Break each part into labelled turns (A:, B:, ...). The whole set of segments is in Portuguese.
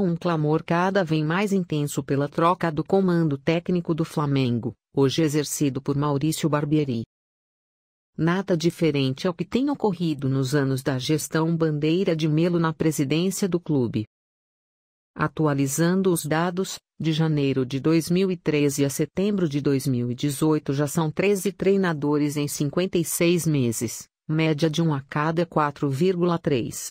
A: um clamor cada vez mais intenso pela troca do comando técnico do Flamengo, hoje exercido por Maurício Barbieri. Nada diferente ao que tem ocorrido nos anos da gestão bandeira de Melo na presidência do clube. Atualizando os dados, de janeiro de 2013 a setembro de 2018 já são 13 treinadores em 56 meses, média de um a cada 4,3.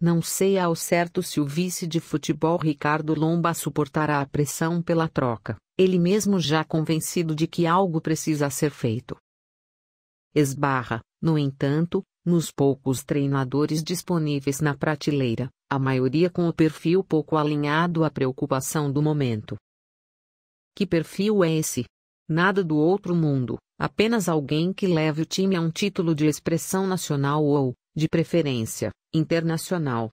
A: Não sei ao certo se o vice de futebol Ricardo Lomba suportará a pressão pela troca, ele mesmo já convencido de que algo precisa ser feito. Esbarra, no entanto, nos poucos treinadores disponíveis na prateleira, a maioria com o perfil pouco alinhado à preocupação do momento. Que perfil é esse? Nada do outro mundo, apenas alguém que leve o time a um título de expressão nacional ou, de preferência, internacional.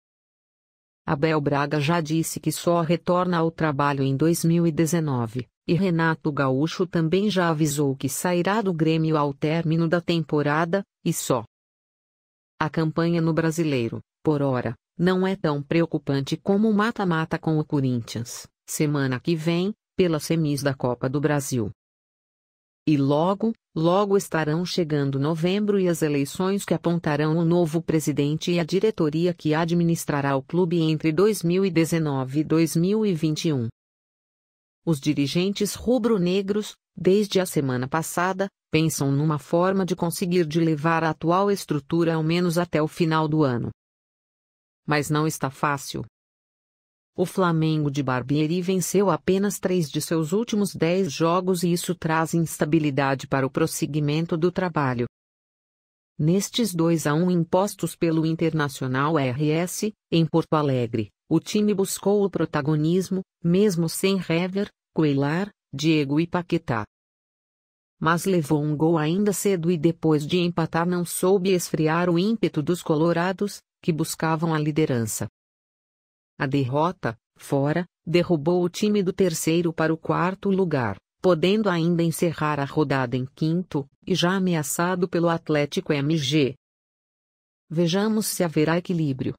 A: Abel Braga já disse que só retorna ao trabalho em 2019, e Renato Gaúcho também já avisou que sairá do Grêmio ao término da temporada, e só. A campanha no brasileiro, por hora, não é tão preocupante como o mata-mata com o Corinthians, semana que vem, pelas semis da Copa do Brasil. E logo, logo estarão chegando novembro e as eleições que apontarão o novo presidente e a diretoria que administrará o clube entre 2019 e 2021. Os dirigentes rubro-negros, desde a semana passada, pensam numa forma de conseguir de levar a atual estrutura ao menos até o final do ano. Mas não está fácil. O Flamengo de Barbieri venceu apenas três de seus últimos dez jogos e isso traz instabilidade para o prosseguimento do trabalho. Nestes 2 a 1 um impostos pelo Internacional RS, em Porto Alegre, o time buscou o protagonismo, mesmo sem Hever, Coelar, Diego e Paquetá. Mas levou um gol ainda cedo e depois de empatar não soube esfriar o ímpeto dos colorados, que buscavam a liderança. A derrota, fora, derrubou o time do terceiro para o quarto lugar, podendo ainda encerrar a rodada em quinto, e já ameaçado pelo Atlético MG. Vejamos se haverá equilíbrio.